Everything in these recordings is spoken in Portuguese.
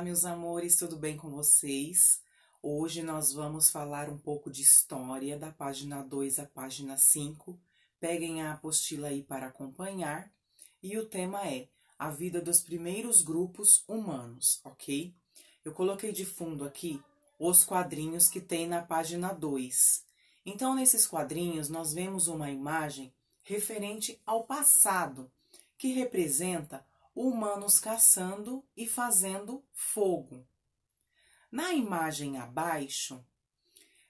Olá, meus amores, tudo bem com vocês? Hoje nós vamos falar um pouco de história, da página 2 à página 5. Peguem a apostila aí para acompanhar. E o tema é a vida dos primeiros grupos humanos, ok? Eu coloquei de fundo aqui os quadrinhos que tem na página 2. Então, nesses quadrinhos, nós vemos uma imagem referente ao passado, que representa humanos caçando e fazendo fogo. Na imagem abaixo,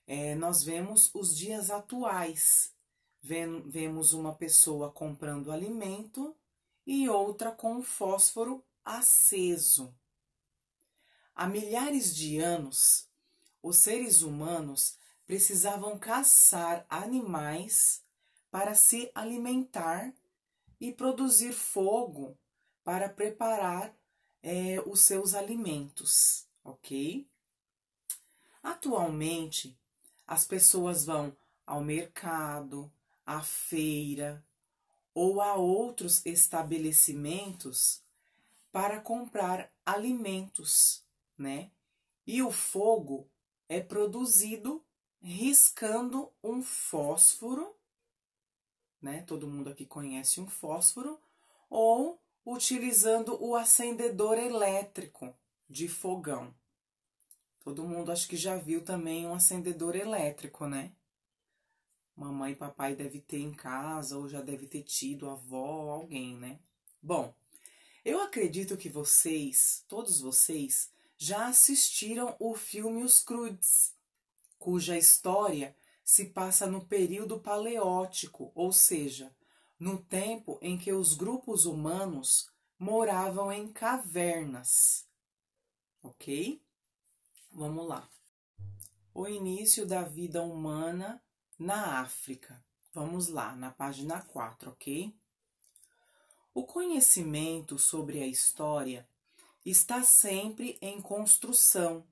é, nós vemos os dias atuais. Vem, vemos uma pessoa comprando alimento e outra com o fósforo aceso. Há milhares de anos, os seres humanos precisavam caçar animais para se alimentar e produzir fogo para preparar é, os seus alimentos, ok? Atualmente, as pessoas vão ao mercado, à feira ou a outros estabelecimentos para comprar alimentos, né? E o fogo é produzido riscando um fósforo, né? Todo mundo aqui conhece um fósforo, ou utilizando o acendedor elétrico de fogão. Todo mundo acho que já viu também um acendedor elétrico, né? Mamãe e papai deve ter em casa ou já deve ter tido avó, alguém, né? Bom, eu acredito que vocês, todos vocês, já assistiram o filme Os Crudes, cuja história se passa no período paleótico, ou seja, no tempo em que os grupos humanos moravam em cavernas. Ok? Vamos lá. O início da vida humana na África. Vamos lá, na página 4, ok? O conhecimento sobre a história está sempre em construção.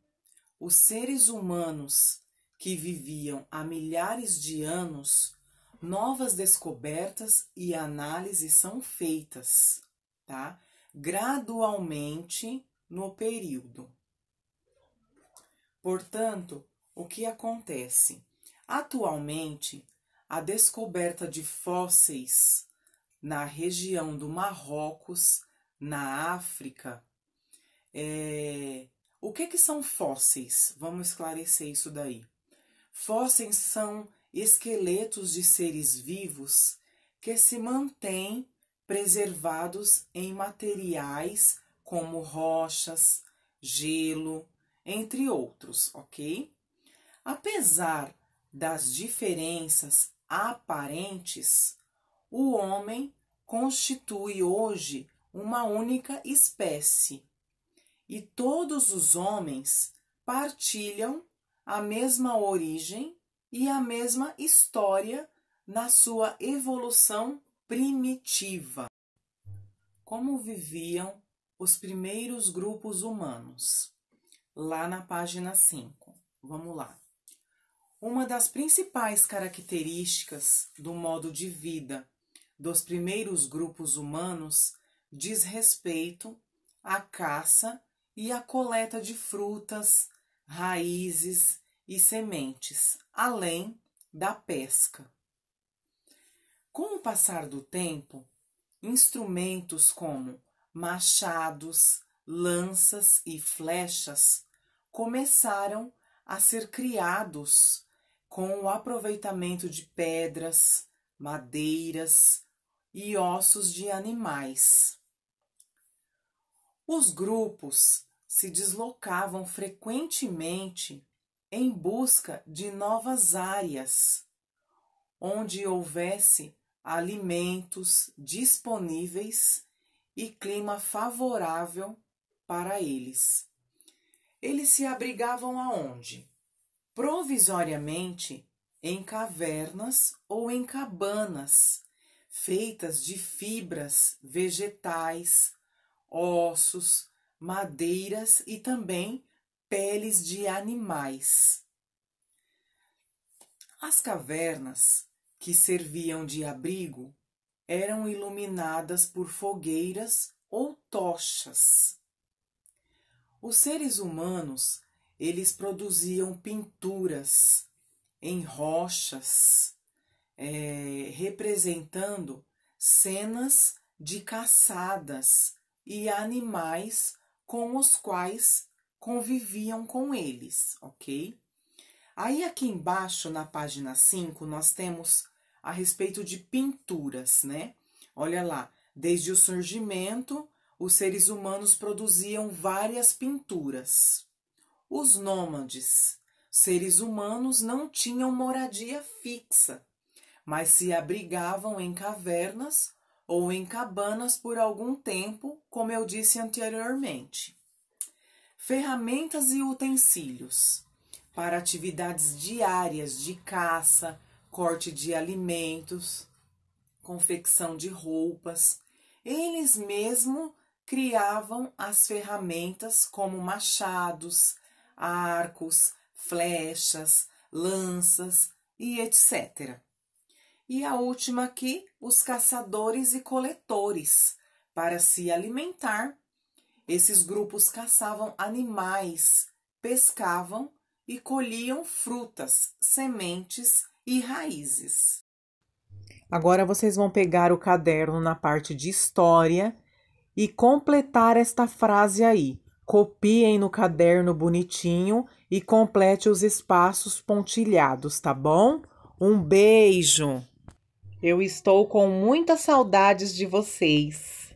Os seres humanos que viviam há milhares de anos novas descobertas e análises são feitas, tá? Gradualmente no período. Portanto, o que acontece? Atualmente, a descoberta de fósseis na região do Marrocos, na África, é... o que, que são fósseis? Vamos esclarecer isso daí. Fósseis são esqueletos de seres vivos que se mantêm preservados em materiais como rochas, gelo, entre outros, ok? Apesar das diferenças aparentes, o homem constitui hoje uma única espécie e todos os homens partilham a mesma origem e a mesma história na sua evolução primitiva. Como viviam os primeiros grupos humanos? Lá na página 5. Vamos lá. Uma das principais características do modo de vida dos primeiros grupos humanos diz respeito à caça e à coleta de frutas, raízes e sementes, além da pesca. Com o passar do tempo, instrumentos como machados, lanças e flechas começaram a ser criados com o aproveitamento de pedras, madeiras e ossos de animais. Os grupos se deslocavam frequentemente em busca de novas áreas onde houvesse alimentos disponíveis e clima favorável para eles. Eles se abrigavam aonde? Provisoriamente em cavernas ou em cabanas feitas de fibras vegetais, ossos, madeiras e também peles de animais. As cavernas, que serviam de abrigo, eram iluminadas por fogueiras ou tochas. Os seres humanos, eles produziam pinturas em rochas, é, representando cenas de caçadas e animais com os quais conviviam com eles, ok? Aí aqui embaixo, na página 5, nós temos a respeito de pinturas, né? Olha lá, desde o surgimento, os seres humanos produziam várias pinturas. Os nômades, seres humanos, não tinham moradia fixa, mas se abrigavam em cavernas ou em cabanas por algum tempo, como eu disse anteriormente ferramentas e utensílios para atividades diárias de caça, corte de alimentos, confecção de roupas. Eles mesmo criavam as ferramentas como machados, arcos, flechas, lanças e etc. E a última aqui, os caçadores e coletores, para se alimentar esses grupos caçavam animais, pescavam e colhiam frutas, sementes e raízes. Agora vocês vão pegar o caderno na parte de história e completar esta frase aí. Copiem no caderno bonitinho e complete os espaços pontilhados, tá bom? Um beijo! Eu estou com muitas saudades de vocês.